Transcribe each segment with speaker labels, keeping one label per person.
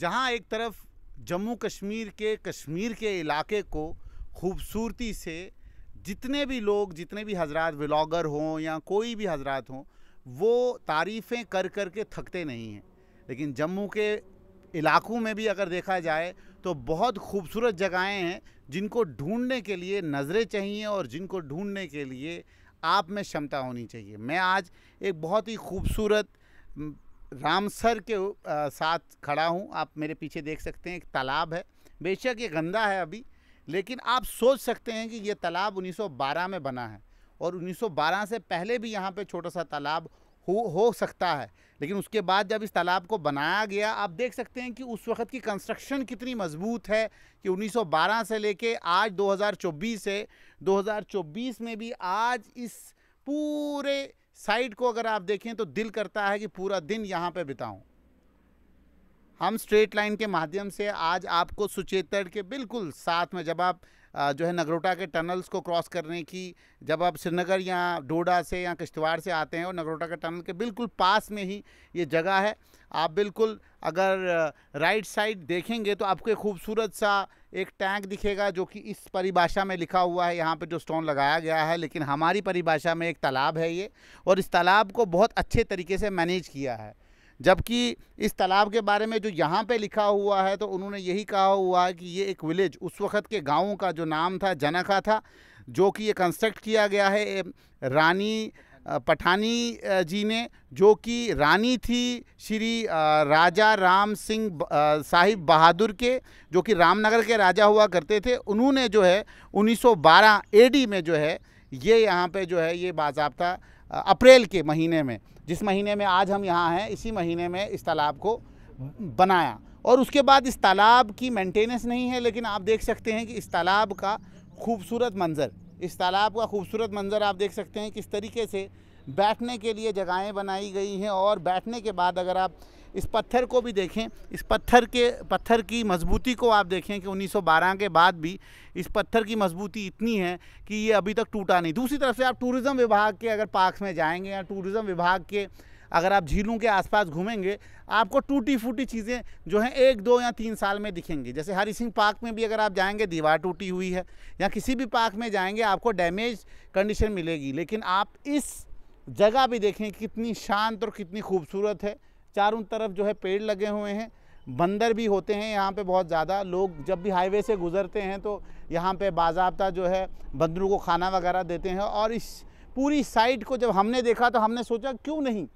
Speaker 1: जहाँ एक तरफ जम्मू कश्मीर के कश्मीर के इलाके को खूबसूरती से जितने भी लोग जितने भी हजरात व्लागर हों या कोई भी हजरात हों वो तारीफ़ें कर कर के थकते नहीं हैं लेकिन जम्मू के इलाकों में भी अगर देखा जाए तो बहुत खूबसूरत जगहें हैं जिनको ढूंढने के लिए नज़रें चाहिए और जिनको ढूंढने के लिए आप में क्षमता होनी चाहिए मैं आज एक बहुत ही खूबसूरत रामसर के साथ खड़ा हूँ आप मेरे पीछे देख सकते हैं एक तालाब है बेशक ये गंदा है अभी लेकिन आप सोच सकते हैं कि ये तालाब 1912 में बना है और 1912 से पहले भी यहाँ पे छोटा सा तालाब हो हो सकता है लेकिन उसके बाद जब इस तालाब को बनाया गया आप देख सकते हैं कि उस वक्त की कंस्ट्रक्शन कितनी मजबूत है कि 1912 से लेके आज 2024 है 2024 में भी आज इस पूरे साइड को अगर आप देखें तो दिल करता है कि पूरा दिन यहाँ पे बिताऊं हम स्ट्रेट लाइन के माध्यम से आज आपको सुचेतड़ के बिल्कुल साथ में जब आप जो है नगरोटा के टनल्स को क्रॉस करने की जब आप श्रीनगर या डोडा से या किश्तवाड़ से आते हैं और नगरोटा के टनल के बिल्कुल पास में ही ये जगह है आप बिल्कुल अगर राइट साइड देखेंगे तो आपको एक खूबसूरत सा एक टैंक दिखेगा जो कि इस परिभाषा में लिखा हुआ है यहाँ पे जो स्टोन लगाया गया है लेकिन हमारी परिभाषा में एक तालाब है ये और इस तालाब को बहुत अच्छे तरीके से मैनेज किया है जबकि इस तालाब के बारे में जो यहाँ पे लिखा हुआ है तो उन्होंने यही कहा हुआ है कि ये एक विलेज उस वक़्त के गाँव का जो नाम था जनका था जो कि ये कंस्ट्रक्ट किया गया है रानी पठानी जी ने जो कि रानी थी श्री राजा राम सिंह साहिब बहादुर के जो कि रामनगर के राजा हुआ करते थे उन्होंने जो है 1912 एडी में जो है ये यहाँ पे जो है ये बाबा अप्रैल के महीने में जिस महीने में आज हम यहाँ हैं इसी महीने में इस तालाब को बनाया और उसके बाद इस तालाब की मेंटेनेंस नहीं है लेकिन आप देख सकते हैं कि इस तालाब का खूबसूरत मंज़र इस तालाब का खूबसूरत मंज़र आप देख सकते हैं किस तरीके से बैठने के लिए जगहें बनाई गई हैं और बैठने के बाद अगर आप इस पत्थर को भी देखें इस पत्थर के पत्थर की मजबूती को आप देखें कि 1912 के बाद भी इस पत्थर की मजबूती इतनी है कि ये अभी तक टूटा नहीं दूसरी तरफ से आप टूरिज़्म विभाग के अगर पार्क्स में जाएंगे या टूरिज़्म विभाग के अगर आप झीलों के आसपास घूमेंगे आपको टूटी फूटी चीज़ें जो हैं एक दो या तीन साल में दिखेंगी जैसे हरी सिंह पार्क में भी अगर आप जाएंगे दीवार टूटी हुई है या किसी भी पार्क में जाएंगे आपको डैमेज कंडीशन मिलेगी लेकिन आप इस जगह भी देखें कितनी शांत और कितनी खूबसूरत है चारों तरफ जो है पेड़ लगे हुए हैं बंदर भी होते हैं यहाँ पे बहुत ज़्यादा लोग जब भी हाईवे से गुजरते हैं तो यहाँ पे बाजाबता जो है बंदरों को खाना वगैरह देते हैं और इस पूरी साइट को जब हमने देखा तो हमने सोचा क्यों नहीं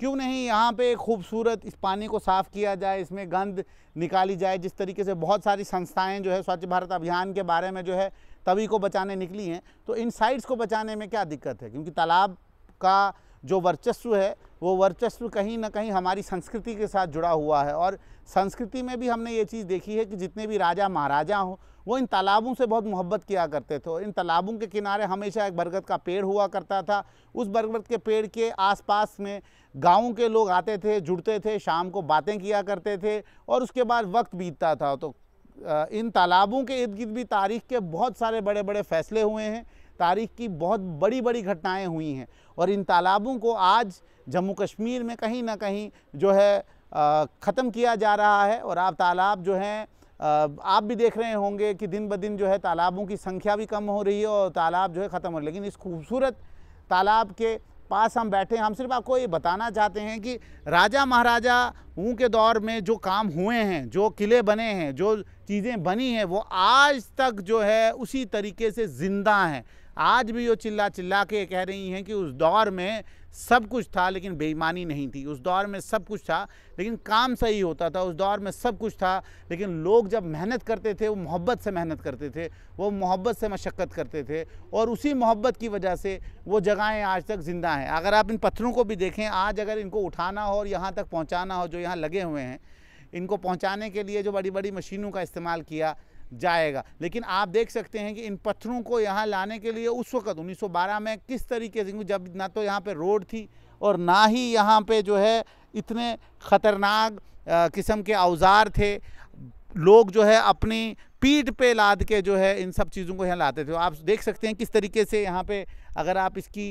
Speaker 1: क्यों नहीं यहाँ पे खूबसूरत इस पानी को साफ़ किया जाए इसमें गंद निकाली जाए जिस तरीके से बहुत सारी संस्थाएँ जो है स्वच्छ भारत अभियान के बारे में जो है तभी को बचाने निकली हैं तो इन साइट्स को बचाने में क्या दिक्कत है क्योंकि तालाब का जो वर्चस्व है वो वर्चस्व कहीं ना कहीं हमारी संस्कृति के साथ जुड़ा हुआ है और संस्कृति में भी हमने ये चीज़ देखी है कि जितने भी राजा महाराजा हों वो इन तालाबों से बहुत मोहब्बत किया करते थे और इन तालाबों के किनारे हमेशा एक बरगद का पेड़ हुआ करता था उस बरगद के पेड़ के आसपास में गाँव के लोग आते थे जुड़ते थे शाम को बातें किया करते थे और उसके बाद वक्त बीतता था तो इन तालाबों के इर्द गिर्द भी तारीख के बहुत सारे बड़े बड़े फ़ैसले हुए हैं तारीख की बहुत बड़ी बड़ी घटनाएं हुई हैं और इन तालाबों को आज जम्मू कश्मीर में कहीं ना कहीं जो है ख़त्म किया जा रहा है और आप तालाब जो हैं आप भी देख रहे होंगे कि दिन ब दिन जो है तालाबों की संख्या भी कम हो रही है और तालाब जो है ख़त्म हो रही लेकिन इस खूबसूरत तालाब के पास हम बैठे हैं हम सिर्फ आपको ये बताना चाहते हैं कि राजा महाराजा ऊँ के दौर में जो काम हुए हैं जो किले बने हैं जो चीज़ें बनी हैं वो आज तक जो है उसी तरीके से ज़िंदा हैं आज भी वो चिल्ला चिल्ला के कह रही हैं कि उस दौर में सब कुछ था लेकिन बेईमानी नहीं थी उस दौर में सब कुछ था लेकिन काम सही होता था उस दौर में सब कुछ था लेकिन लोग जब मेहनत करते थे वो मोहब्बत से मेहनत करते थे वो मोहब्बत से मशक्क़त करते थे और उसी मोहब्बत की वजह से वो जगहें आज तक ज़िंदा हैं अगर आप इन पत्थरों को भी देखें आज अगर इनको उठाना हो और यहाँ तक पहुँचाना हो जो यहाँ लगे हुए हैं इनको पहुँचाने के लिए जो बड़ी बड़ी मशीनों का इस्तेमाल किया जाएगा लेकिन आप देख सकते हैं कि इन पत्थरों को यहाँ लाने के लिए उस वक्त 1912 में किस तरीके से जब ना तो यहाँ पे रोड थी और ना ही यहाँ पे जो है इतने ख़तरनाक किस्म के औज़ार थे लोग जो है अपनी पीठ पे लाद के जो है इन सब चीज़ों को यहाँ लाते थे आप देख सकते हैं किस तरीके से यहाँ पे अगर आप इसकी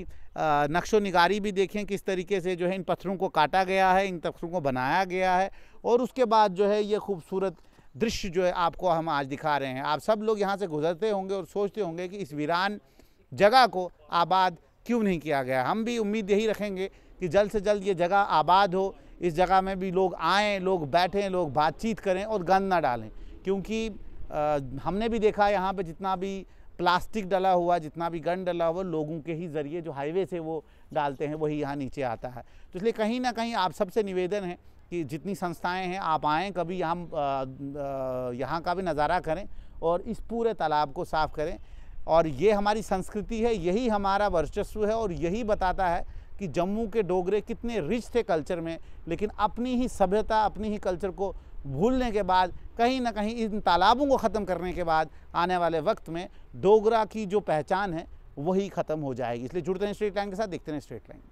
Speaker 1: नक्शो नगारी भी देखें किस तरीके से जो है इन पत्थरों को काटा गया है इन पत्थरों को बनाया गया है और उसके बाद जो है ये खूबसूरत दृश्य जो है आपको हम आज दिखा रहे हैं आप सब लोग यहाँ से गुजरते होंगे और सोचते होंगे कि इस वीरान जगह को आबाद क्यों नहीं किया गया हम भी उम्मीद यही रखेंगे कि जल्द से जल्द ये जगह आबाद हो इस जगह में भी लोग आएँ लोग बैठें लोग बातचीत करें और गंद ना डालें क्योंकि आ, हमने भी देखा यहाँ पर जितना भी प्लास्टिक डला हुआ जितना भी गन डला हुआ लोगों के ही ज़रिए जो हाईवे से वो डालते हैं वही यहाँ नीचे आता है तो इसलिए कहीं ना कहीं आप सबसे निवेदन है कि जितनी संस्थाएं हैं आप आएँ कभी यहाँ यहाँ का भी नज़ारा करें और इस पूरे तालाब को साफ़ करें और ये हमारी संस्कृति है यही हमारा वर्चस्व है और यही बताता है कि जम्मू के डोगरे कितने रिच थे कल्चर में लेकिन अपनी ही सभ्यता अपनी ही कल्चर को भूलने के बाद कहीं ना कहीं इन तालाबों को ख़त्म करने के बाद आने वाले वक्त में डोगरा की जो पहचान है वही ख़त्म हो जाएगी इसलिए जुड़ते हैं स्ट्रेट लाइन के साथ देखते हैं स्ट्रेट लाइन